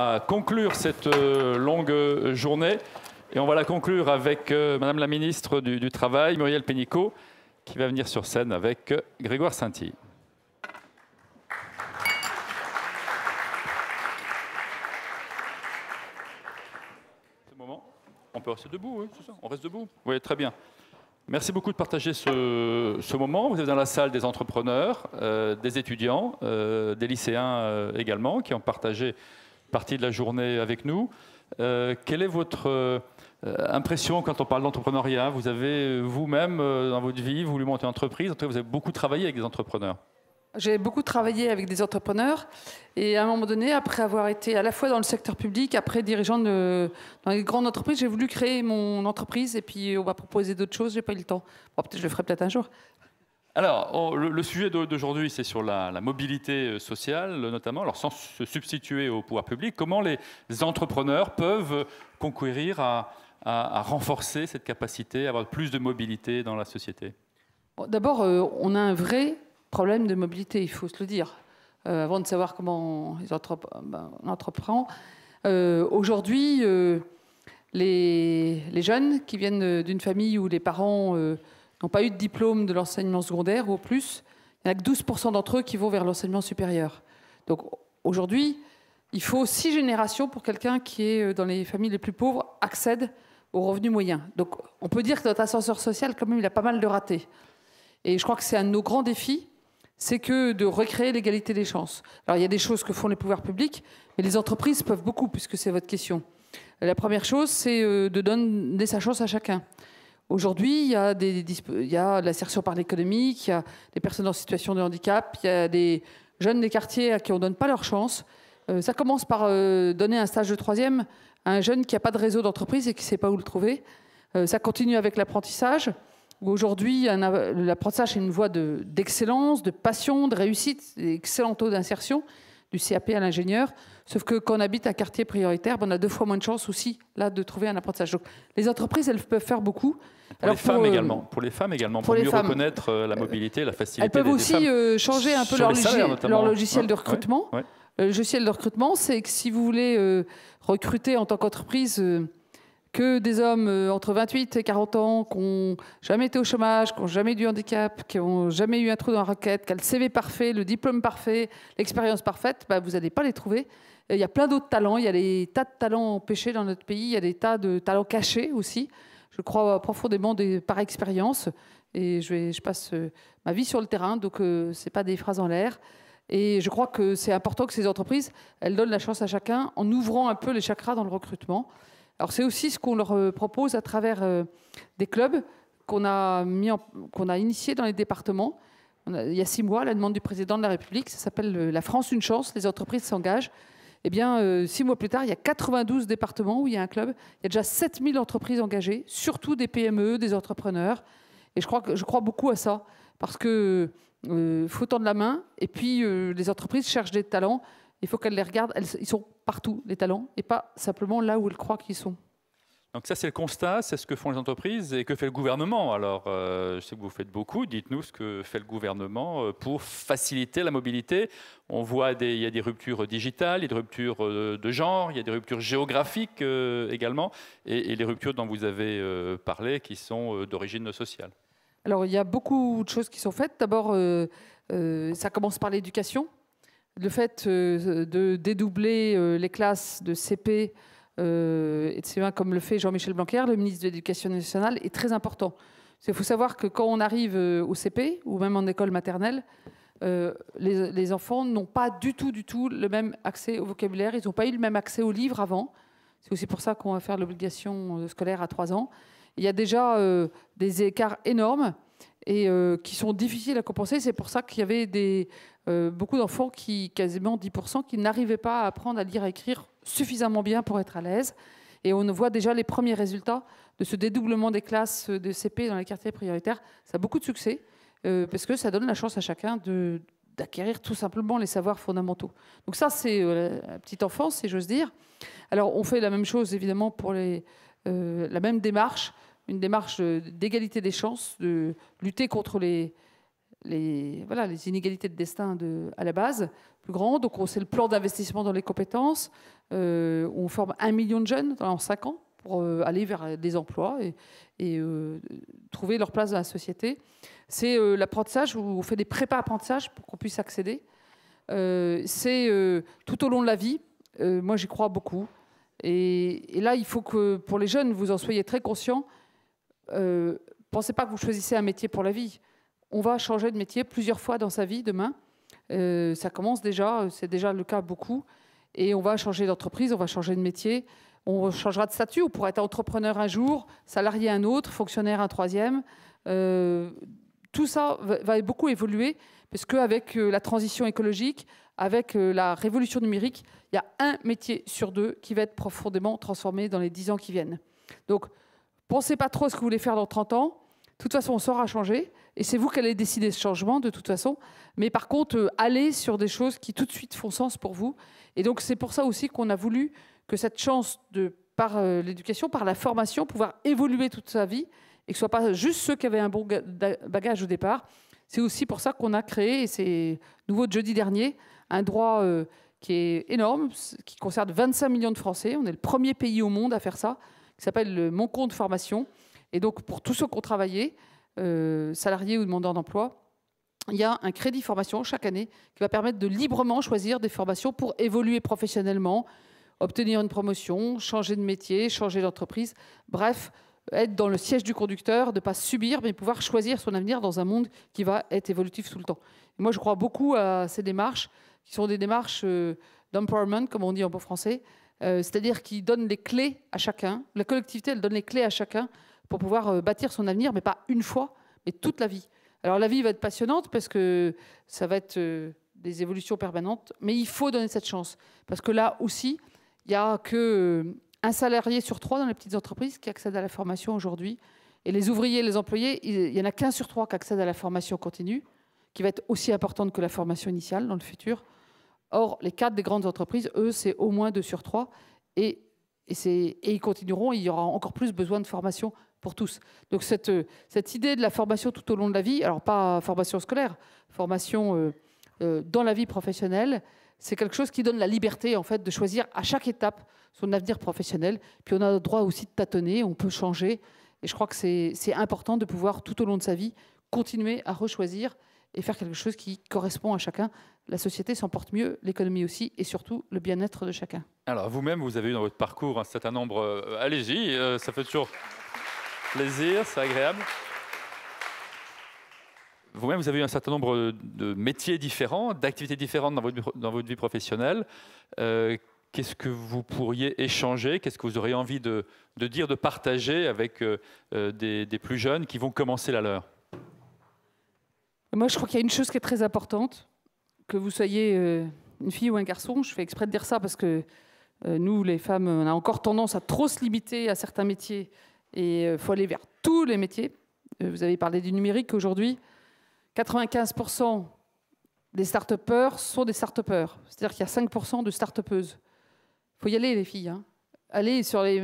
à conclure cette euh, longue euh, journée. Et on va la conclure avec euh, Madame la ministre du, Travail, Muriel Pénicaud, qui va venir sur scène avec Grégoire Sainty. on peut rester debout, ça On reste debout Oui, très bien. Merci beaucoup de partager ce, moment. Vous êtes dans la salle des entrepreneurs, des étudiants, des lycéens également, qui ont partagé partie de la journée avec nous. Euh, quelle est votre euh, impression quand on parle d'entrepreneuriat Vous avez euh, vous-même, dans votre vie, voulu monter une entreprise. En tout vous avez beaucoup travaillé avec des entrepreneurs. J'ai beaucoup travaillé avec des entrepreneurs. Et à un moment donné, après avoir été à la fois dans le secteur public, après dirigeant de, dans les grandes entreprises, j'ai voulu créer mon entreprise. Et puis, on m'a proposé d'autres choses. J'ai pas eu le temps. peut-être je le ferai peut-être un jour. Alors, le, sujet d'aujourd'hui, c'est sur la, mobilité euh, sociale, notamment, alors sans se substituer au pouvoir public, comment les entrepreneurs peuvent conquérir à, renforcer cette capacité, à avoir plus de mobilité dans la société D'abord, euh, on a un vrai problème de mobilité, il faut se le dire, euh, avant de savoir comment ben, on, entreprend. Aujourd'hui, les, les, jeunes qui viennent d'une famille où les parents n'ont pas eu de diplôme de l'enseignement secondaire ou au plus. Il n'y a que 12% d'entre eux qui vont vers l'enseignement supérieur. Donc aujourd'hui, il faut six générations pour quelqu'un qui est euh, dans les familles les plus pauvres accède aux revenus moyens. Donc on peut dire que notre ascenseur social, quand même, il a pas mal de ratés. Et je crois que c'est un de nos grands défis, c'est que de recréer l'égalité des chances. Alors il y a des choses que font les pouvoirs publics, mais les entreprises peuvent beaucoup, puisque c'est votre question. La première chose, c'est euh, de donner sa chance à chacun. Aujourd'hui, il y a, l'insertion par l'économie, il y a des personnes en situation de handicap, il y a des jeunes des quartiers à qui on ne donne pas leur chance. Euh, ça commence par euh, donner un stage de troisième à un jeune qui n'a pas de réseau d'entreprise et qui ne sait pas où le trouver. Euh, ça continue avec l'apprentissage, où aujourd'hui, l'apprentissage est une voie d'excellence, de, passion, de réussite, excellent taux d'insertion du CAP à l'ingénieur. Sauf que quand on habite un quartier prioritaire, ben, on a deux fois moins de chances aussi là de trouver un apprentissage. les entreprises, elles peuvent faire beaucoup. Pour les femmes euh, également. Pour les femmes également. Pour, mieux reconnaître euh, la euh, mobilité, la facilité. Elles peuvent aussi changer un peu leur, logiciel de recrutement. Le logiciel de recrutement, c'est que si vous voulez recruter en tant qu'entreprise que des hommes euh, entre 28 et 40 ans qui n'ont jamais été au chômage, qui n'ont jamais eu du handicap, qui n'ont jamais eu un trou dans la raquette, qui ont le CV parfait, le diplôme parfait, l'expérience parfaite, bah, vous n'allez pas les trouver. Il y a plein d'autres talents, il y a des tas de talents empêchés dans notre pays, il y a des tas de talents cachés aussi. Je crois profondément par expérience et je, je passe euh, ma vie sur le terrain, donc euh, c'est ce n'est pas des phrases en l'air. Et je crois que c'est important que ces entreprises, elles donnent la chance à chacun en ouvrant un peu les chakras dans le recrutement. Alors c'est aussi ce qu'on leur euh, propose à travers euh, des clubs qu'on a, mis qu'on a initiés dans les départements. il y a six mois, la demande du président de la République, ça s'appelle euh, La France une chance, les entreprises s'engagent. Eh bien, six mois plus tard, il y a 92 départements où il y a un club. Il y a déjà 7000 entreprises engagées, surtout des PME, des entrepreneurs. Et je crois, que, je crois beaucoup à ça, parce que faut faut tendre la main. Et puis, les entreprises cherchent des talents. Il faut qu'elles les regarde. ils sont partout, les talents, et pas simplement là où elles croient qu'ils sont. Donc ça, c'est le constat, c'est ce que font les entreprises et que fait le gouvernement. Alors, euh, je sais que vous faites beaucoup, dites-nous ce que fait le gouvernement euh, pour faciliter la mobilité. On voit des, y a des ruptures digitales, il y a des ruptures euh, de genre, il y a des ruptures géographiques également, et, les ruptures dont vous avez parlé qui sont d'origine sociale. Alors, il y a beaucoup de choses qui sont faites. D'abord, ça commence par l'éducation le fait euh, de dédoubler euh, les classes de CP euh, et de CE1 comme le fait Jean-Michel Blanquer, le ministre de l'Éducation nationale, est très important. Il faut savoir que quand on arrive au CP ou même en école maternelle, les, enfants n'ont pas du tout, du tout le même accès au vocabulaire. Ils n'ont pas eu le même accès aux livres avant. C'est aussi pour ça qu'on va faire l'obligation scolaire à 3 ans. Il y a déjà des écarts énormes et euh, qui sont difficiles à compenser. C'est pour ça qu'il y avait des, euh, beaucoup d'enfants qui, quasiment 10%, qui n'arrivaient pas à apprendre à lire et écrire suffisamment bien pour être à l'aise. Et on voit déjà les premiers résultats de ce dédoublement des classes de CP dans les quartiers prioritaires. Ça a beaucoup de succès euh, parce que ça donne la chance à chacun d'acquérir tout simplement les savoirs fondamentaux. Donc ça, c'est la petite enfance, si j'ose dire. Alors on fait la même chose, évidemment, pour les, la même démarche une démarche euh, d'égalité des chances, de lutter contre les, inégalités de destin à la base plus grande. Donc c'est le plan d'investissement dans les compétences. Euh, on forme un million de jeunes en cinq ans pour euh, aller vers des emplois et, trouver leur place dans la société. C'est l'apprentissage où on fait des prépa-apprentissages pour qu'on puisse accéder. c'est tout au long de la vie. moi, j'y crois beaucoup. Et, et, là, il faut que pour les jeunes, vous en soyez très conscients. Euh, pensez pas que vous choisissez un métier pour la vie. On va changer de métier plusieurs fois dans sa vie demain. Euh, ça commence déjà, c'est déjà le cas beaucoup. Et on va changer d'entreprise, on va changer de métier, on changera de statut. On pourra être entrepreneur un jour, salarié un autre, fonctionnaire un troisième. Euh, tout ça va, beaucoup évoluer parce qu'avec la transition écologique, avec la révolution numérique, il y a un métier sur deux qui va être profondément transformé dans les dix ans qui viennent. Donc, Pensez pas trop à ce que vous voulez faire dans 30 ans. De toute façon, on saura changer. Et c'est vous qui allez décider ce changement, de toute façon. Mais par contre, euh, allez sur des choses qui tout de suite font sens pour vous. Et donc, c'est pour ça aussi qu'on a voulu que cette chance de par euh, l'éducation, par la formation, pouvoir évoluer toute sa vie et que ce soit pas juste ceux qui avaient un bon bagage au départ. C'est aussi pour ça qu'on a créé, et c'est nouveau de jeudi dernier, un droit euh, qui est énorme, qui concerne 25 millions de Français. On est le premier pays au monde à faire ça qui s'appelle Mon compte formation. Et donc, pour tous ceux qui ont travaillé, euh, salariés ou demandeurs d'emploi, il y a un crédit formation chaque année qui va permettre de librement choisir des formations pour évoluer professionnellement, obtenir une promotion, changer de métier, changer d'entreprise. Bref, être dans le siège du conducteur, de ne pas subir, mais pouvoir choisir son avenir dans un monde qui va être évolutif tout le temps. Et moi, je crois beaucoup à ces démarches, qui sont des démarches euh, d'empowerment, comme on dit en beau français, euh, c'est-à-dire qui donne les clés à chacun. La collectivité, elle donne les clés à chacun pour pouvoir euh, bâtir son avenir, mais pas une fois, mais toute la vie. Alors la vie va être passionnante parce que ça va être euh, des évolutions permanentes, mais il faut donner cette chance. Parce que là aussi, il n'y a qu'un salarié sur trois dans les petites entreprises qui accède à la formation aujourd'hui. Et les ouvriers, les employés, il n'y en a qu'un sur trois qui accède à la formation continue, qui va être aussi importante que la formation initiale dans le futur. Or, les cadres des grandes entreprises, eux, c'est au moins deux sur trois Et, ils continueront, il y aura encore plus besoin de formation pour tous. Donc cette, idée de la formation tout au long de la vie, alors pas formation scolaire, formation euh, euh, dans la vie professionnelle, c'est quelque chose qui donne la liberté en fait de choisir à chaque étape son avenir professionnel. Puis on a le droit aussi de tâtonner, on peut changer. Et je crois que c'est important de pouvoir tout au long de sa vie continuer à rechoisir et faire quelque chose qui correspond à chacun. La société s'en porte mieux, l'économie aussi, et surtout le bien-être de chacun. Alors vous-même, vous avez eu dans votre parcours un certain nombre, euh, allez-y, euh, ça fait toujours plaisir, c'est agréable. Vous-même, vous avez eu un certain nombre de métiers différents, d'activités différentes dans votre, dans votre vie professionnelle. Euh, qu'est-ce que vous pourriez échanger Qu'est-ce que vous auriez envie de, dire, de partager avec des plus jeunes qui vont commencer la leur moi, je crois qu'il y a une chose qui est très importante, que vous soyez euh, une fille ou un garçon. Je fais exprès de dire ça parce que euh, nous, les femmes, on a encore tendance à trop se limiter à certains métiers et il euh, faut aller vers tous les métiers. Vous avez parlé du numérique aujourd'hui. 95% des start sont des start C'est-à-dire qu'il y a 5% de start Il faut y aller, les filles. Hein. sur les...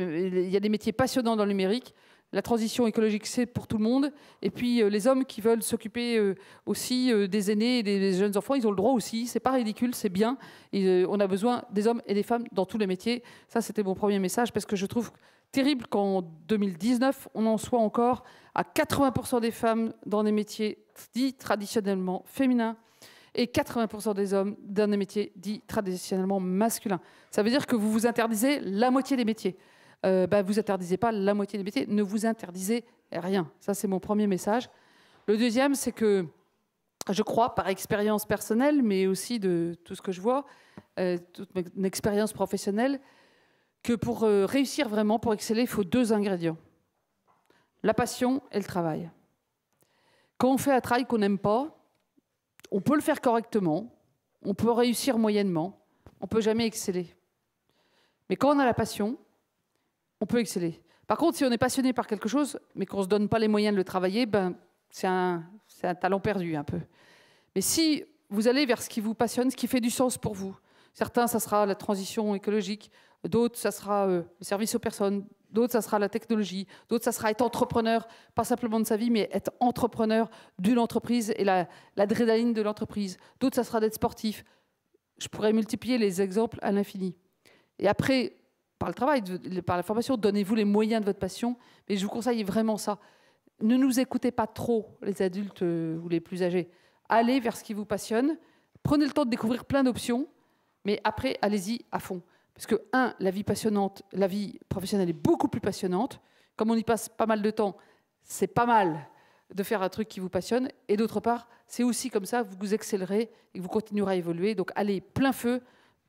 Il y a des métiers passionnants dans le numérique la transition écologique, c'est pour tout le monde. Et puis euh, les hommes qui veulent s'occuper euh, aussi euh, des aînés et des, jeunes enfants, ils ont le droit aussi. C'est pas ridicule, c'est bien. on a besoin des hommes et des femmes dans tous les métiers. Ça, c'était mon premier message parce que je trouve terrible qu'en 2019, on en soit encore à 80% des femmes dans des métiers dits traditionnellement féminins et 80% des hommes dans des métiers dits traditionnellement masculins. Ça veut dire que vous vous interdisez la moitié des métiers. Euh, bah, vous interdisez pas la moitié des métiers, ne vous interdisez rien. Ça, c'est mon premier message. Le deuxième, c'est que je crois, par expérience personnelle, mais aussi de tout ce que je vois, euh, toute mon expérience professionnelle, que pour euh, réussir vraiment, pour exceller, il faut deux ingrédients. La passion et le travail. Quand on fait un travail qu'on n'aime pas, on peut le faire correctement, on peut réussir moyennement, on peut jamais exceller. Mais quand on a la passion, on peut exceller. Par contre, si on est passionné par quelque chose, mais qu'on ne se donne pas les moyens de le travailler, ben, c'est un, talent perdu un peu. Mais si vous allez vers ce qui vous passionne, ce qui fait du sens pour vous, certains, ça sera la transition écologique, d'autres, ça sera euh, le service aux personnes, d'autres, ça sera la technologie, d'autres, ça sera être entrepreneur, pas simplement de sa vie, mais être entrepreneur d'une entreprise et l'adrénaline de l'entreprise, d'autres, ça sera d'être sportif. Je pourrais multiplier les exemples à l'infini. Et après, par le travail, par la formation, donnez-vous les moyens de votre passion. Mais je vous conseille vraiment ça. Ne nous écoutez pas trop, les adultes euh, ou les plus âgés. Allez vers ce qui vous passionne. Prenez le temps de découvrir plein d'options, mais après, allez-y à fond. Parce que, un, la vie passionnante, la vie professionnelle est beaucoup plus passionnante. Comme on y passe pas mal de temps, c'est pas mal de faire un truc qui vous passionne. Et d'autre part, c'est aussi comme ça que vous accélérez et que vous continuerez à évoluer. Donc, allez plein feu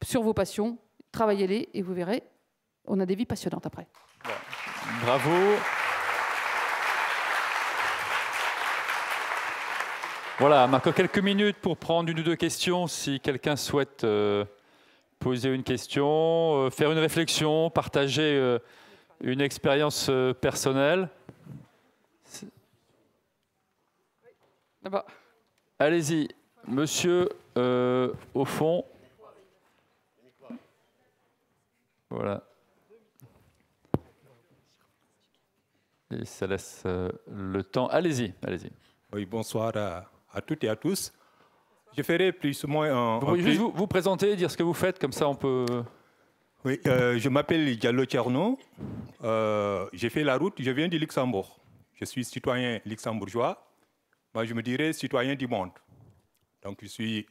sur vos passions, travaillez-les et vous verrez, on a des vies passionnantes après. Bravo. Voilà, encore quelques minutes pour prendre une ou deux questions si quelqu'un souhaite euh, poser une question, euh, faire une réflexion, partager euh, une expérience personnelle. Allez-y, monsieur au fond. Voilà. ça laisse euh, le temps. Allez-y, allez-y. Oui, bonsoir à, toutes et à tous. Je ferai plus ou moins un. Vous vous, présenter, dire ce que vous faites, comme ça on peut. Oui, euh, je m'appelle Diallo Tcherno. Euh, j'ai fait la route, je viens du Luxembourg. Je suis citoyen luxembourgeois. Moi, je me dirais citoyen du monde. Donc, je suis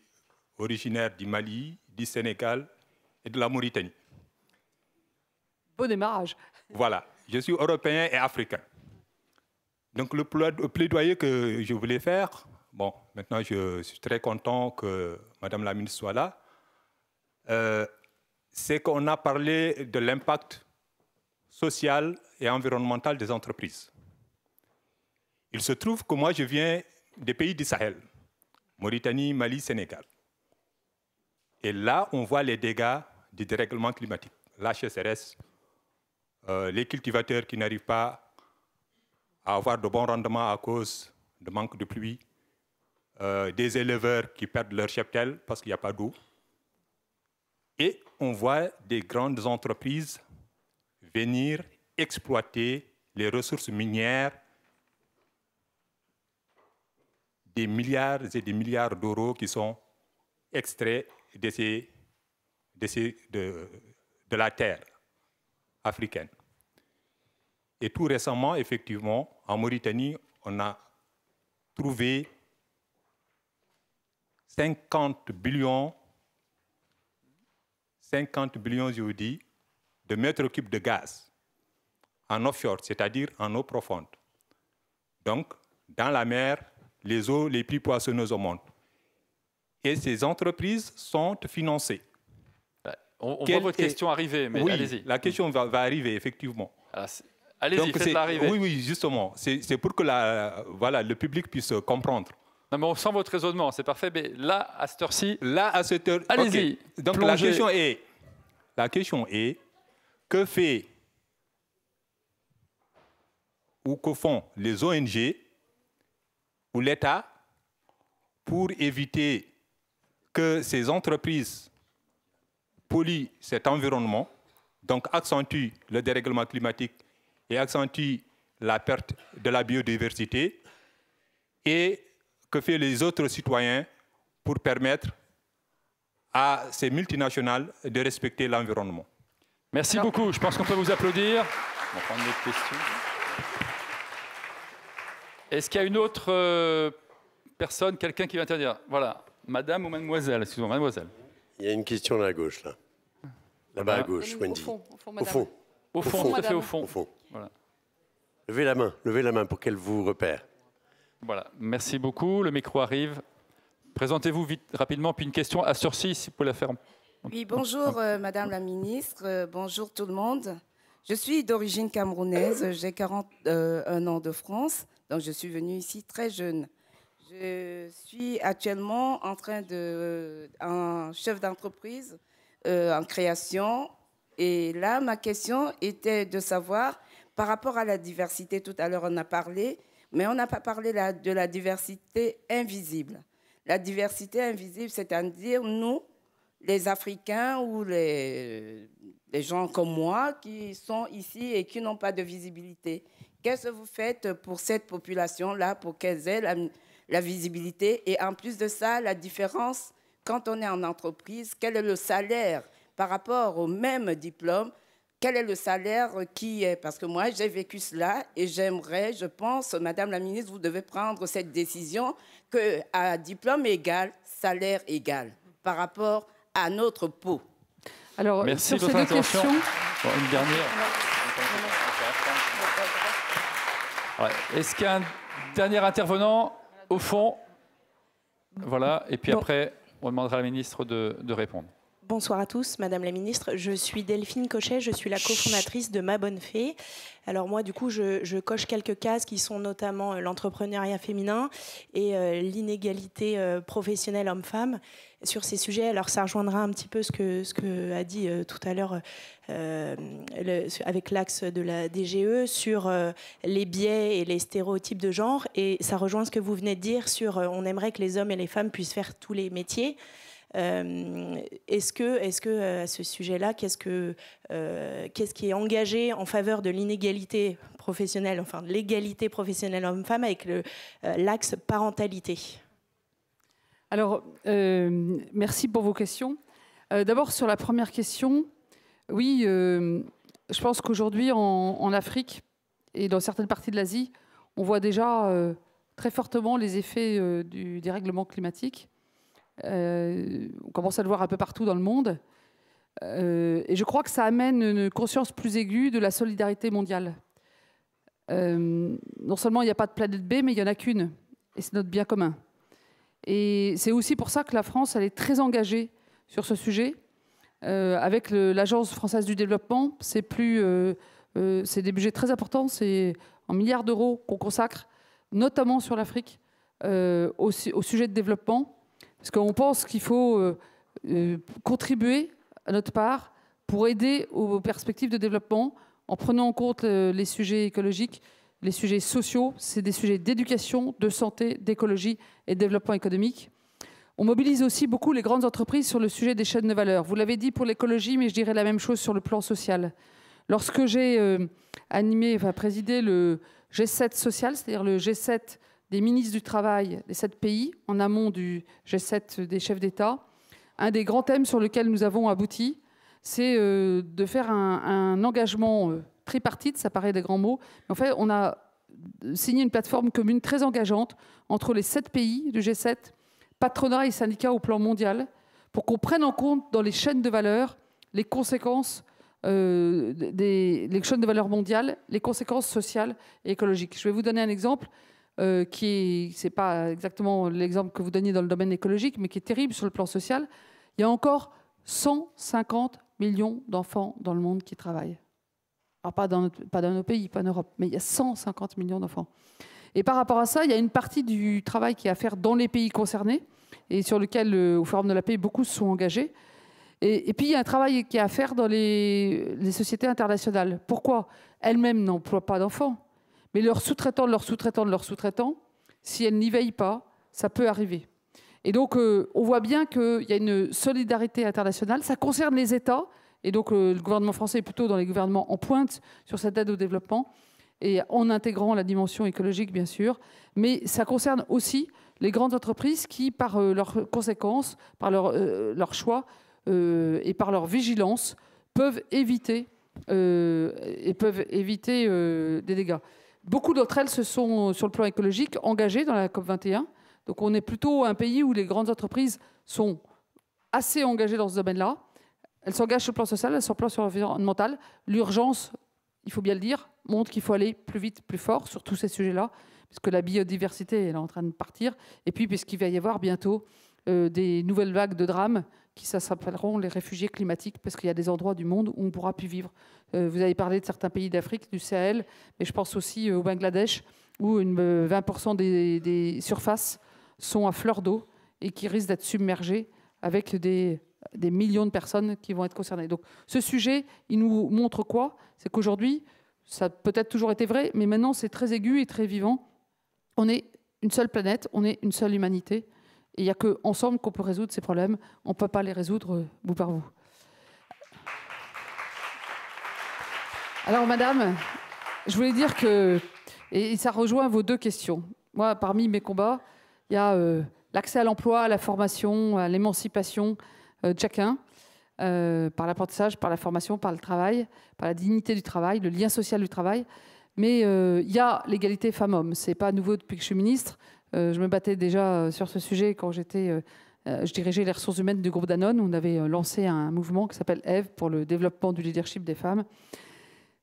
originaire du Mali, du Sénégal et de la Mauritanie. Bon démarrage. Voilà je suis européen et africain. Donc le plaidoyer que je voulais faire, bon, maintenant je suis très content que Madame la ministre soit là, euh, c'est qu'on a parlé de l'impact social et environnemental des entreprises. Il se trouve que moi je viens des pays du Sahel, Mauritanie, Mali, Sénégal. Et là, on voit les dégâts du dérèglement climatique, l'HSRS, euh, les cultivateurs qui n'arrivent pas à avoir de bons rendements à cause de manque de pluie, euh, des éleveurs qui perdent leur cheptel parce qu'il n'y a pas d'eau. Et on voit des grandes entreprises venir exploiter les ressources minières des milliards et des milliards d'euros qui sont extraits de la terre africaine. Et tout récemment, effectivement, en Mauritanie, on a trouvé 50 billions, 50 billions, je vous dis, de mètres cubes de gaz en offshore, c'est-à-dire en eau profonde. Donc, dans la mer, les eaux les plus poissonneuses au monde. Et ces entreprises sont financées. Bah, on, voit votre question arriver, mais allez-y. La question va, arriver, effectivement. Ah, Allez-y, faites Oui, oui, justement. C'est pour que le public puisse euh, comprendre. Non, on sent votre raisonnement, c'est parfait. Mais là, à cette heure-ci. Là, à cette heure. Allez-y. Donc, la question, est, la question est que fait ou que font les ONG ou l'État pour éviter que ces entreprises polluent cet environnement, donc accentuent le dérèglement climatique et accentue la perte de la biodiversité et que font les autres citoyens pour permettre à ces multinationales de respecter l'environnement. Merci beaucoup. Je pense qu'on peut vous applaudir. Est-ce qu'il y a une autre euh, personne, quelqu'un qui veut intervenir Voilà, madame ou mademoiselle, excusez-moi, mademoiselle. Il y a une question à gauche, là. Là-bas à gauche, Wendy. Au fond. Au fond. Au fond. au fond. Au fond. Voilà. Levez la main, levez la main pour qu'elle vous repère. Voilà, merci beaucoup. Le micro arrive. Présentez-vous vite, rapidement, puis une question à Sorcy, si vous pouvez la faire. Oui, bonjour euh, Madame la Ministre, euh, bonjour tout le monde. Je suis d'origine camerounaise, j'ai 41 euh, ans de France, donc je suis venue ici très jeune. Je suis actuellement en train de, un chef d'entreprise en création. Et là, ma question était de savoir par rapport à la diversité, tout à l'heure on a parlé, mais on n'a pas parlé de la diversité invisible. La diversité invisible, c'est-à-dire nous, les Africains ou les, gens comme moi qui sont ici et qui n'ont pas de visibilité. Qu'est-ce que vous faites pour cette population-là, pour qu'elle ait la visibilité Et en plus de ça, la différence quand on est en entreprise, quel est le salaire par rapport au même diplôme quel est le salaire qui est Parce que moi, j'ai vécu cela et j'aimerais, je pense, Madame la ministre, vous devez prendre cette décision que à diplôme égal, salaire égal par rapport à notre peau. Merci de votre attention. une dernière. Est-ce qu'il y a un dernier intervenant au fond Voilà, et puis après, on demandera à la ministre de répondre. Bonsoir à tous, Madame la Ministre. Je suis Delphine Cochet, je suis la cofondatrice de Ma Bonne Fée. Alors moi, du coup, je, coche quelques cases qui sont notamment euh, l'entrepreneuriat féminin et euh, l'inégalité euh, professionnelle homme-femme sur ces sujets. Alors ça rejoindra un petit peu ce que, ce a dit tout à l'heure avec l'axe de la DGE sur les biais et les stéréotypes de genre. Et ça rejoint ce que vous venez de dire sur on aimerait que les hommes et les femmes puissent faire tous les métiers. Euh, est-ce que, est -ce que euh, à ce sujet-là, qu'est-ce que, euh, qui est engagé en faveur de l'inégalité professionnelle, enfin de l'égalité professionnelle homme-femme avec l'axe parentalité Alors, merci pour vos questions. D'abord, sur la première question, oui, je pense qu'aujourd'hui, en, Afrique et dans certaines parties de l'Asie, on voit déjà très fortement les effets du dérèglement climatique. Euh, on commence à le voir un peu partout dans le monde. Euh, et je crois que ça amène une conscience plus aiguë de la solidarité mondiale. Euh, non seulement il n'y a pas de planète B, mais il n'y en a qu'une. Et c'est notre bien commun. Et c'est aussi pour ça que la France, elle est très engagée sur ce sujet. avec l'Agence française du développement, c'est plus, c'est des budgets très importants, c'est en milliards d'euros qu'on consacre, notamment sur l'Afrique, au, sujet de développement. Parce qu'on pense qu'il faut euh, euh, contribuer à notre part pour aider aux perspectives de développement en prenant en compte euh, les sujets écologiques, les sujets sociaux, c'est des sujets d'éducation, de santé, d'écologie et de développement économique. On mobilise aussi beaucoup les grandes entreprises sur le sujet des chaînes de valeur. Vous l'avez dit pour l'écologie, mais je dirais la même chose sur le plan social. Lorsque j'ai animé, enfin présidé le G7 social, c'est-à-dire le G7 des ministres du Travail des sept pays en amont du G7 des chefs d'État, un des grands thèmes sur lequel nous avons abouti, c'est euh, de faire un, engagement euh, tripartite, ça paraît des grands mots, mais en fait, on a signé une plateforme commune très engageante entre les sept pays du G7, patronat et syndicats au plan mondial, pour qu'on prenne en compte dans les chaînes de valeur les conséquences euh, des chaînes de valeur mondiales, les conséquences sociales et écologiques. Je vais vous donner un exemple. Euh, qui c'est pas exactement l'exemple que vous donniez dans le domaine écologique, mais qui est terrible sur le plan social. Il y a encore 150 millions d'enfants dans le monde qui travaillent. Ah, pas dans, pas dans nos pays, pas en Europe, mais il y a 150 millions d'enfants. Et par rapport à ça, il y a une partie du travail qui est à faire dans les pays concernés et sur lequel, euh, au Forum de la paix, beaucoup se sont engagés. Et, puis, il y a un travail qui est à faire dans les, les sociétés internationales. Pourquoi Elles-mêmes n'emploient pas d'enfants. Mais leurs sous-traitants, leurs sous-traitants, leurs sous-traitants, si elles n'y veillent pas, ça peut arriver. Et donc, euh, on voit bien qu'il y a une solidarité internationale. Ça concerne les États. Et donc, euh, le gouvernement français est plutôt dans les gouvernements en pointe sur cette aide au développement et en intégrant la dimension écologique, bien sûr. Mais ça concerne aussi les grandes entreprises qui, par euh, leurs conséquences, par leur, choix et par leur vigilance, peuvent éviter, et peuvent éviter des dégâts. Beaucoup d'entre elles se sont, euh, sur le plan écologique, engagées dans la COP21. Donc on est plutôt un pays où les grandes entreprises sont assez engagées dans ce domaine-là. Elles s'engagent sur le plan social, elles sur le plan environnemental. L'urgence, il faut bien le dire, montre qu'il faut aller plus vite, plus fort sur tous ces sujets-là, puisque la biodiversité est en train de partir. Et puis, puisqu'il va y avoir bientôt euh, des nouvelles vagues de drames qui s'appelleront les réfugiés climatiques, parce qu'il y a des endroits du monde où on ne pourra plus vivre. Euh, vous avez parlé de certains pays d'Afrique, du Sahel, mais je pense aussi euh, au Bangladesh, où euh, une, 20% des, surfaces sont à fleur d'eau et qui risquent d'être submergées avec des, des, millions de personnes qui vont être concernées. Donc ce sujet, il nous montre quoi C'est qu'aujourd'hui, ça a peut-être toujours été vrai, mais maintenant c'est très aigu et très vivant. On est une seule planète, on est une seule humanité. Et il n'y a qu'ensemble qu'on peut résoudre ces problèmes. On ne peut pas les résoudre vous euh, par vous. Alors, madame, je voulais dire que, et ça rejoint vos deux questions. Moi, parmi mes combats, il y a euh, l'accès à l'emploi, à la formation, à l'émancipation euh, de chacun, par l'apprentissage, par la formation, par le travail, par la dignité du travail, le lien social du travail. Mais il y a l'égalité femmes-hommes. Ce n'est pas nouveau depuis que je suis ministre. Euh, je me battais déjà euh, sur ce sujet quand j'étais euh, je dirigeais les ressources humaines du groupe Danone. On avait lancé un mouvement qui s'appelle EVE pour le développement du leadership des femmes.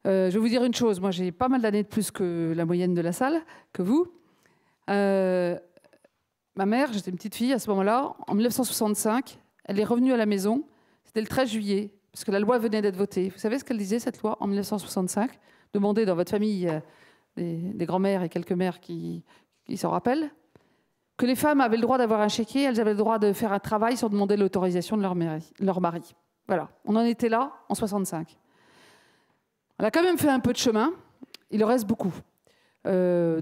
je vais vous dire une chose, moi j'ai pas mal d'années de plus que la moyenne de la salle, que vous. ma mère, j'étais une petite fille à ce moment-là, en 1965, elle est revenue à la maison, c'était le 13 juillet, parce que la loi venait d'être votée. Vous savez ce qu'elle disait, cette loi, en 1965 Demandez dans votre famille des, grands-mères et quelques mères qui s'en rappellent que les femmes avaient le droit d'avoir un chéquier, elles avaient le droit de faire un travail sans demander l'autorisation de leur, mari. Voilà, on en était là en 65. On a quand même fait un peu de chemin, il en reste beaucoup. Euh,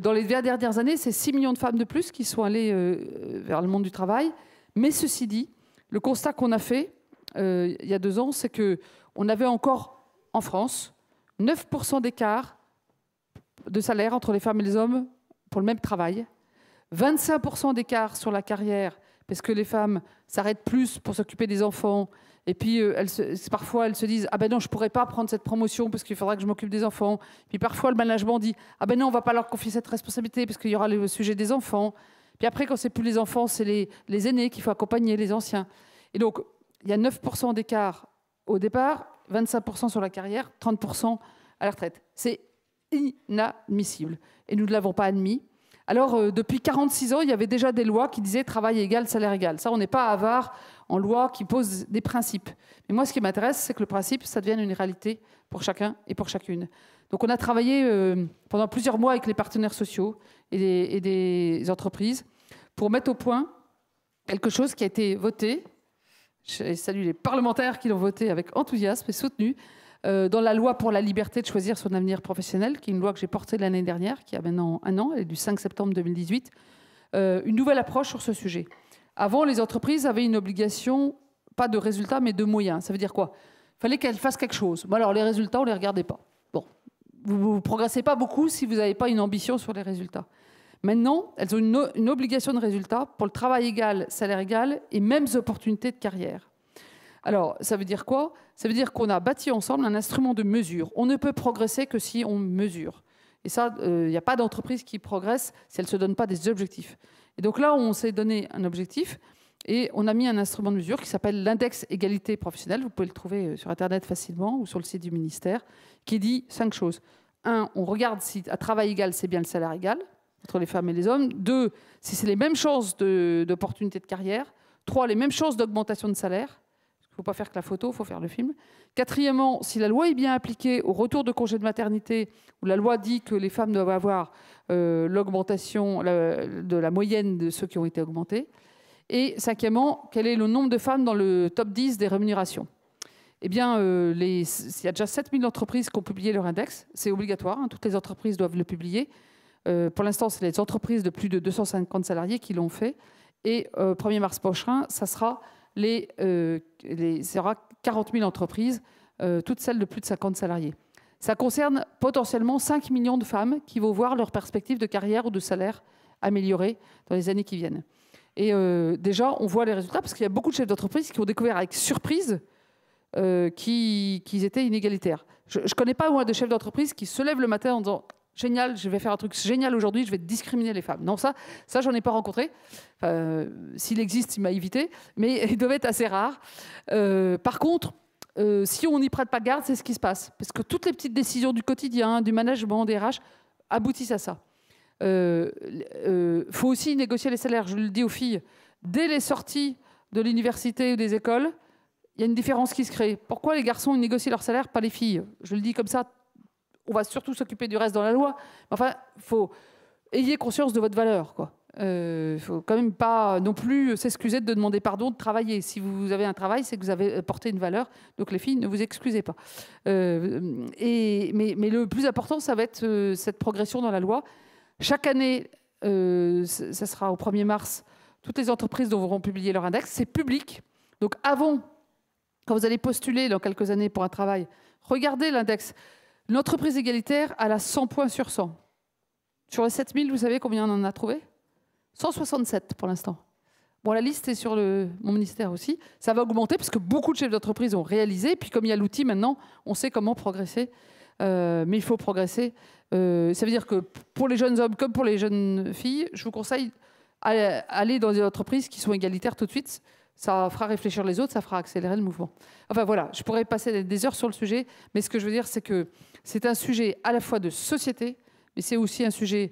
dans les dernières années, c'est 6 millions de femmes de plus qui sont allées euh, vers le monde du travail. Mais ceci dit, le constat qu'on a fait euh, il y a deux ans, c'est que on avait encore en France 9% d'écart de salaire entre les femmes et les hommes pour le même travail. 25% d'écart sur la carrière, parce que les femmes s'arrêtent plus pour s'occuper des enfants. Et puis, euh, parfois, elles se disent Ah ben non, je ne pourrais pas prendre cette promotion parce qu'il faudra que je m'occupe des enfants. Puis parfois, le management dit Ah ben non, on ne va pas leur confier cette responsabilité parce qu'il y aura le sujet des enfants. Puis après, quand ce plus les enfants, c'est les, les aînés qu'il faut accompagner, les anciens. Et donc, il y a 9% d'écart au départ, 25% sur la carrière, 30% à la retraite. C'est inadmissible. Et nous ne l'avons pas admis alors, euh, depuis 46 ans, il y avait déjà des lois qui disaient travail égal, salaire égal. Ça, on n'est pas avare en loi qui pose des principes. Mais moi, ce qui m'intéresse, c'est que le principe, ça devienne une réalité pour chacun et pour chacune. Donc, on a travaillé euh, pendant plusieurs mois avec les partenaires sociaux et des, et des entreprises pour mettre au point quelque chose qui a été voté. Je salue les parlementaires qui l'ont voté avec enthousiasme et soutenu euh, dans la loi pour la liberté de choisir son avenir professionnel, qui est une loi que j'ai portée l'année dernière, qui a maintenant un an, elle est du 5 septembre 2018, euh, une nouvelle approche sur ce sujet. Avant, les entreprises avaient une obligation, pas de résultats, mais de moyens. Ça veut dire quoi Il fallait qu'elles fassent quelque chose. Bon, alors, les résultats, on ne les regardait pas. Bon, vous ne progressez pas beaucoup si vous n'avez pas une ambition sur les résultats. Maintenant, elles ont une, obligation de résultats pour le travail égal, salaire égal et mêmes opportunités de carrière. Alors, ça veut dire quoi Ça veut dire qu'on a bâti ensemble un instrument de mesure. On ne peut progresser que si on mesure. Et ça, il euh, n'y a pas d'entreprise qui progresse si elle ne se donne pas des objectifs. Et donc là, on s'est donné un objectif et on a mis un instrument de mesure qui s'appelle l'index égalité professionnelle. Vous pouvez le trouver euh, sur Internet facilement ou sur le site du ministère, qui dit cinq choses. Un, on regarde si à travail égal, c'est bien le salaire égal entre les femmes et les hommes. Deux, si c'est les mêmes chances d'opportunités de carrière. Trois, les mêmes chances d'augmentation de salaire faut pas faire que la photo, il faut faire le film. Quatrièmement, si la loi est bien appliquée au retour de congé de maternité, où la loi dit que les femmes doivent avoir euh, l'augmentation de la moyenne de ceux qui ont été augmentés. Et cinquièmement, quel est le nombre de femmes dans le top 10 des rémunérations eh bien, euh, il y a déjà 7000 entreprises qui ont publié leur index. C'est obligatoire, hein. toutes les entreprises doivent le publier. Euh, pour l'instant, c'est les entreprises de plus de 250 salariés qui l'ont fait. Et 1er mars prochain, ça sera les, euh, les aura 40 000 entreprises, euh, toutes celles de plus de 50 salariés. Ça concerne potentiellement 5 millions de femmes qui vont voir leurs perspective de carrière ou de salaire améliorées dans les années qui viennent. Et euh, déjà, on voit les résultats parce qu'il y a beaucoup de chefs d'entreprise qui ont découvert avec surprise qu'ils étaient inégalitaires. Je ne connais pas moi de chefs d'entreprise qui se lèvent le matin en disant génial, je vais faire un truc génial aujourd'hui, je vais discriminer les femmes. Non, ça, ça j'en ai pas rencontré. Euh, s'il existe, il m'a évité, mais il devait être assez rare. Euh, par contre, euh, si on n'y prête pas garde, c'est ce qui se passe. Parce que toutes les petites décisions du quotidien, du management, des RH, aboutissent à ça. Il faut aussi négocier les salaires, je le dis aux filles. Dès les sorties de l'université ou des écoles, il y a une différence qui se crée. Pourquoi les garçons ils négocient leur salaire, pas les filles Je le dis comme ça on va surtout s'occuper du reste dans la loi. Enfin, faut ayez conscience de votre valeur, quoi. Euh, faut quand même pas non plus s'excuser de demander pardon de travailler. Si vous avez un travail, c'est que vous avez porté une valeur. Donc les filles, ne vous excusez pas. Euh, et, mais, le plus important, ça va être euh, cette progression dans la loi. Chaque année, euh, ça sera au 1er mars, toutes les entreprises dont devront publier leur index. C'est public. Donc avant, quand vous allez postuler dans quelques années pour un travail, regardez l'index. L'entreprise entreprise égalitaire, elle a 100 points sur 100. Sur les 7000, vous savez combien on en a trouvé 167 pour l'instant. Bon, la liste est sur le, mon ministère aussi. Ça va augmenter parce que beaucoup de chefs d'entreprise ont réalisé. Puis comme il y a l'outil maintenant, on sait comment progresser. Euh, mais il faut progresser. Euh, ça veut dire que pour les jeunes hommes comme pour les jeunes filles, je vous conseille d'aller dans des entreprises qui sont égalitaires tout de suite ça fera réfléchir les autres, ça fera accélérer le mouvement. Enfin voilà, je pourrais passer des heures sur le sujet, mais ce que je veux dire, c'est que c'est un sujet à la fois de société, mais c'est aussi un sujet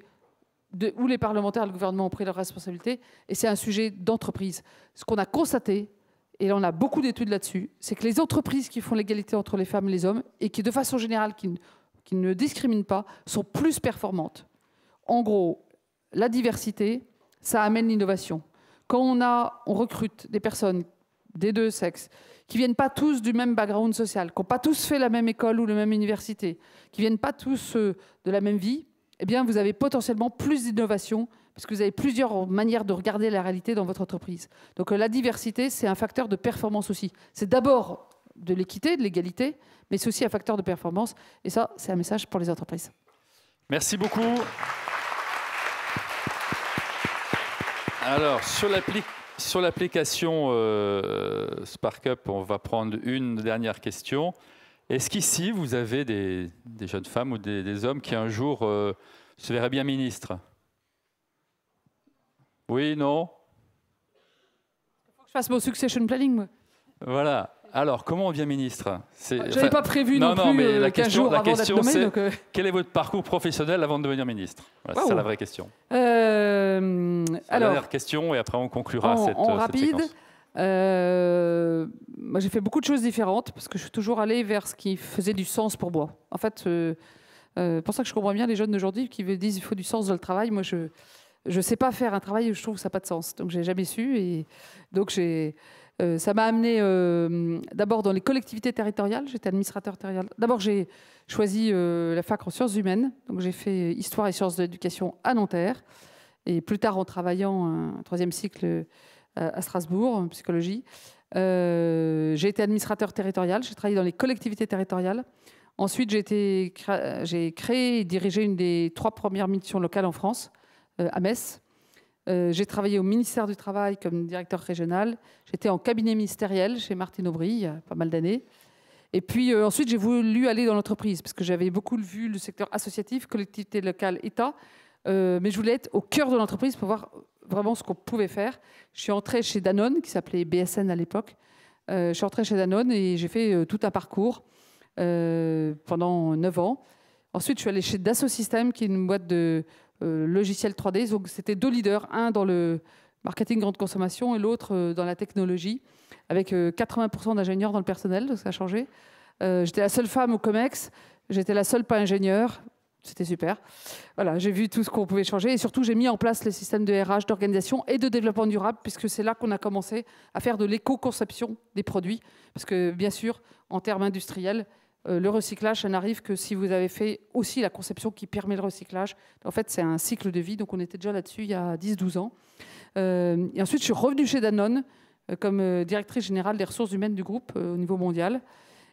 où les parlementaires et le gouvernement ont pris leurs responsabilités, et c'est un sujet d'entreprise. Ce qu'on a constaté, et on a beaucoup d'études là-dessus, c'est que les entreprises qui font l'égalité entre les femmes et les hommes, et qui de façon générale, qui ne discriminent pas, sont plus performantes. En gros, la diversité, ça amène l'innovation quand on, recrute des personnes des deux sexes, qui viennent pas tous du même background social, qui n'ont pas tous fait la même école ou la même université, qui viennent pas tous euh, de la même vie, eh bien, vous avez potentiellement plus d'innovation parce que vous avez plusieurs manières de regarder la réalité dans votre entreprise. Donc euh, la diversité, c'est un facteur de performance aussi. C'est d'abord de l'équité, de l'égalité, mais c'est aussi un facteur de performance. Et ça, c'est un message pour les entreprises. Merci beaucoup. Alors, sur l'application euh, SparkUp, on va prendre une dernière question. Est-ce qu'ici, vous avez des, jeunes femmes ou des, hommes qui un jour euh, se verraient bien ministres Oui, non Il faut que je fasse mon succession planning, moi. Voilà. Alors, comment on devient ministre Je n'avais pas prévu non, plus mais euh, la question, la question, euh. Quel est votre parcours professionnel avant de devenir ministre C'est la vraie question. Euh, alors, la dernière question et après on conclura cette, rapide, j'ai fait beaucoup de choses différentes parce que je suis toujours allé vers ce qui faisait du sens pour moi. En fait, c'est pour ça que je comprends bien les jeunes d'aujourd'hui qui me disent qu'il faut du sens dans le travail. Moi, je ne sais pas faire un travail où je trouve que ça n'a pas de sens. Donc, j'ai jamais su. Et donc, j'ai euh, ça m'a amené euh, d'abord dans les collectivités territoriales. J'étais administrateur territorial. D'abord, j'ai choisi euh, la fac en sciences humaines. Donc, j'ai fait histoire et sciences de l'éducation à Nanterre. Et plus tard, en travaillant un troisième cycle à Strasbourg, en psychologie, j'ai été administrateur territorial. J'ai travaillé dans les collectivités territoriales. Ensuite, j'ai créé et dirigé une des trois premières missions locales en France, à Metz euh, j'ai travaillé au ministère du Travail comme directeur régional. J'étais en cabinet ministériel chez Martine Aubry il y a pas mal d'années. Et puis euh, ensuite, j'ai voulu aller dans l'entreprise parce que j'avais beaucoup vu le secteur associatif, collectivité locale, État. Euh, mais je voulais être au cœur de l'entreprise pour voir vraiment ce qu'on pouvait faire. Je suis entrée chez Danone, qui s'appelait BSN à l'époque. je suis entrée chez Danone et j'ai fait tout un parcours pendant 9 ans. Ensuite, je suis allée chez Dassault Systèmes, qui est une boîte de, euh, logiciel 3D. Donc c'était deux leaders, un dans le marketing grande consommation et l'autre euh, dans la technologie, avec 80% euh, d'ingénieurs dans le personnel, donc ça a changé. J'étais la seule femme au COMEX, j'étais la seule pas ingénieure, c'était super. Voilà, j'ai vu tout ce qu'on pouvait changer et surtout j'ai mis en place les systèmes de RH, d'organisation et de développement durable puisque c'est là qu'on a commencé à faire de l'éco-conception des produits parce que bien sûr, en termes industriels, euh, le recyclage, ça n'arrive que si vous avez fait aussi la conception qui permet le recyclage. En fait, c'est un cycle de vie, donc on était déjà là-dessus il y a 10-12 ans. Euh, et ensuite, je suis revenue chez Danone euh, comme directrice générale des ressources humaines du groupe au niveau mondial.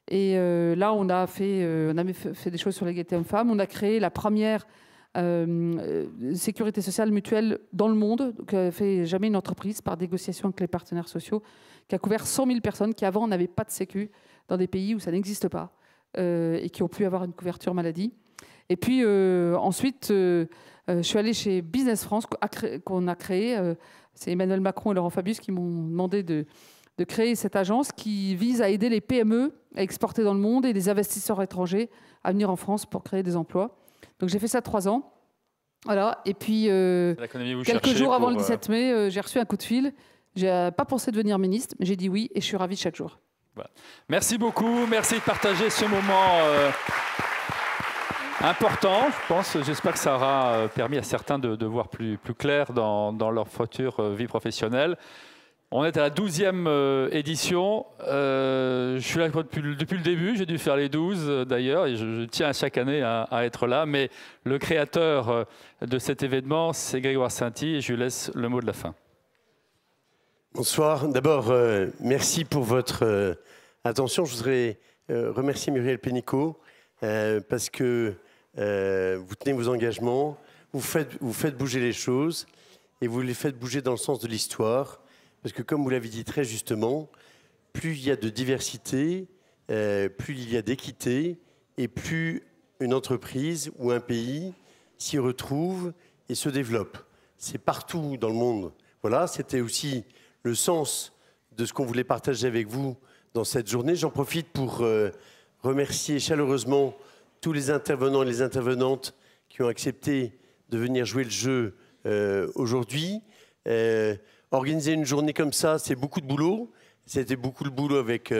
Et là, on a, fait, on fait des choses sur l'égalité homme femmes On a créé la première sécurité sociale mutuelle dans le monde, que fait jamais une entreprise par négociation avec les partenaires sociaux, qui a couvert 100 000 personnes qui avant n'avaient pas de sécu dans des pays où ça n'existe pas. Euh, et qui ont pu avoir une couverture maladie. Et puis euh, ensuite, euh, je suis allée chez Business France qu'on a créé. C'est Emmanuel Macron et Laurent Fabius qui m'ont demandé de, créer cette agence qui vise à aider les PME à exporter dans le monde et les investisseurs étrangers à venir en France pour créer des emplois. Donc j'ai fait ça trois ans. Voilà. Et puis, quelques jours avant le 17 mai, j'ai reçu un coup de fil. J'ai pas pensé devenir ministre, mais j'ai dit oui et je suis ravie chaque jour. Merci beaucoup, merci de partager ce moment euh, important, je pense. J'espère que ça aura euh, permis à certains de, voir plus, clair dans, leur future euh, vie professionnelle. On est à la 12e édition. je suis là depuis, le début, j'ai dû faire les 12 d'ailleurs, et je, tiens à chaque année à, être là. Mais le créateur de cet événement, c'est Grégoire Sainty, et je lui laisse le mot de la fin. Bonsoir. D'abord, euh, merci pour votre euh, attention. Je voudrais euh, remercier Muriel Pénicaud parce que vous tenez vos engagements, vous faites, vous faites bouger les choses et vous les faites bouger dans le sens de l'histoire. Parce que, comme vous l'avez dit très justement, plus il y a de diversité, plus il y a d'équité et plus une entreprise ou un pays s'y retrouve et se développe. C'est partout dans le monde. Voilà, c'était aussi le sens de ce qu'on voulait partager avec vous dans cette journée. J'en profite pour euh, remercier chaleureusement tous les intervenants et les intervenantes qui ont accepté de venir jouer le jeu euh, aujourd'hui. Euh, organiser une journée comme ça, c'est beaucoup de boulot. C'était beaucoup de boulot avec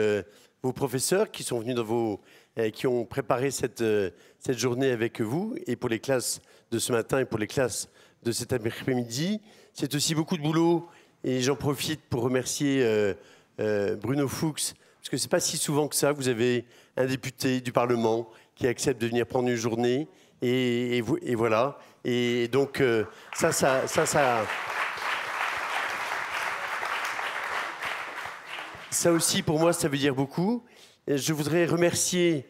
vos professeurs qui sont venus dans vos, qui ont préparé cette, cette journée avec vous et pour les classes de ce matin et pour les classes de cet après-midi. C'est aussi beaucoup de boulot et j'en profite pour remercier euh, euh, Bruno Fuchs, parce que ce n'est pas si souvent que ça, vous avez un député du Parlement qui accepte de venir prendre une journée, et, voilà. Et donc, euh, ça, ça, ça, ça, ça aussi, pour moi, ça veut dire beaucoup. Je voudrais remercier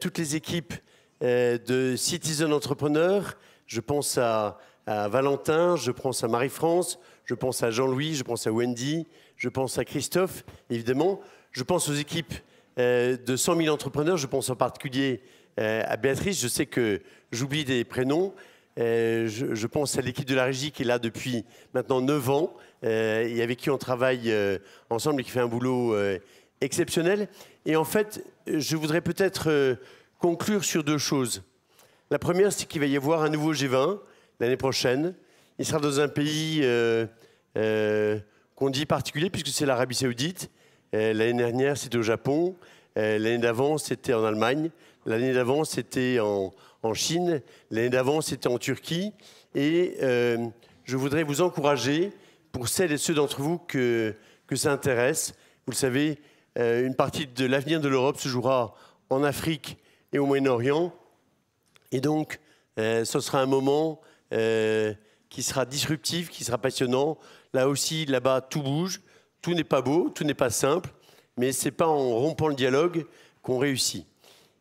toutes les équipes de Citizen Entrepreneur. Je pense à, à Valentin, je pense à Marie-France, je pense à Jean-Louis, je pense à Wendy, je pense à Christophe, évidemment. Je pense aux équipes euh, de 100 000 entrepreneurs. Je pense en particulier euh, à Béatrice. Je sais que j'oublie des prénoms. Euh, je, je, pense à l'équipe de la régie qui est là depuis maintenant 9 ans et avec qui on travaille ensemble et qui fait un boulot exceptionnel. Et en fait, je voudrais peut-être conclure sur deux choses. La première, c'est qu'il va y avoir un nouveau G20 l'année prochaine il sera dans un pays euh, euh, qu'on dit particulier, puisque c'est l'Arabie saoudite. Euh, l'année dernière, c'était au Japon. L'année d'avant, c'était en Allemagne. L'année d'avant, c'était en, Chine. L'année d'avant, c'était en Turquie. Et je voudrais vous encourager, pour celles et ceux d'entre vous que, que ça intéresse, vous le savez, une partie de l'avenir de l'Europe se jouera en Afrique et au Moyen-Orient. Et donc, ce sera un moment qui sera disruptif, qui sera passionnant. Là aussi, là-bas, tout bouge. Tout n'est pas beau, tout n'est pas simple, mais c'est pas en rompant le dialogue qu'on réussit.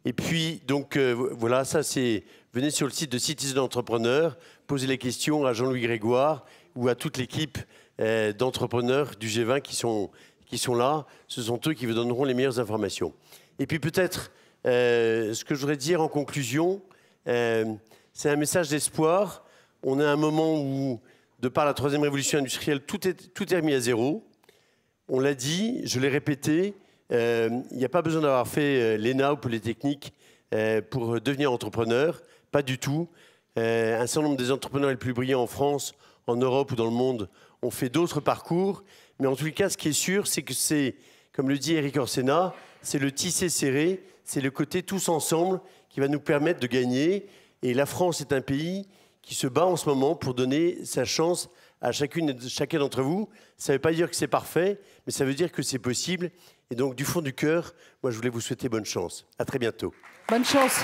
Et puis, donc, euh, voilà, ça c'est. Venez sur le site de Citizen Entrepreneur, posez les questions à Jean-Louis Grégoire ou à toute l'équipe euh, d'entrepreneurs du G20 qui sont, qui sont là. Ce sont eux qui vous donneront les meilleures informations. Et puis, peut-être, euh, ce que je voudrais dire en conclusion, c'est un message d'espoir on est à un moment où, de par la troisième révolution industrielle, tout est, tout est à zéro. On l'a dit, je l'ai répété, euh, il n'y a pas besoin d'avoir fait euh, l'ENA ou Polytechnique techniques pour devenir entrepreneur, pas du tout. Euh, un certain nombre des entrepreneurs les plus brillants en France, en Europe ou dans le monde ont fait d'autres parcours. Mais en tout cas, ce qui est sûr, c'est que c'est, comme le dit Eric Orsena, c'est le tissé serré, c'est le côté tous ensemble qui va nous permettre de gagner. Et la France est un pays qui se bat en ce moment pour donner sa chance à chacune et chacun d'entre vous. Ça ne veut pas dire que c'est parfait, mais ça veut dire que c'est possible. Et donc, du fond du cœur, moi, je voulais vous souhaiter bonne chance. À très bientôt. Bonne chance.